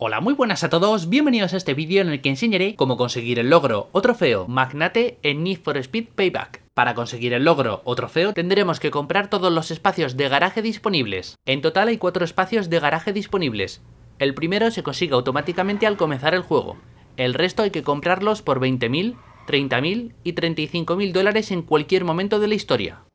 Hola, muy buenas a todos, bienvenidos a este vídeo en el que enseñaré cómo conseguir el logro o trofeo magnate en Need for Speed Payback. Para conseguir el logro o trofeo tendremos que comprar todos los espacios de garaje disponibles. En total hay 4 espacios de garaje disponibles. El primero se consigue automáticamente al comenzar el juego. El resto hay que comprarlos por 20.000, 30.000 y 35.000 dólares en cualquier momento de la historia.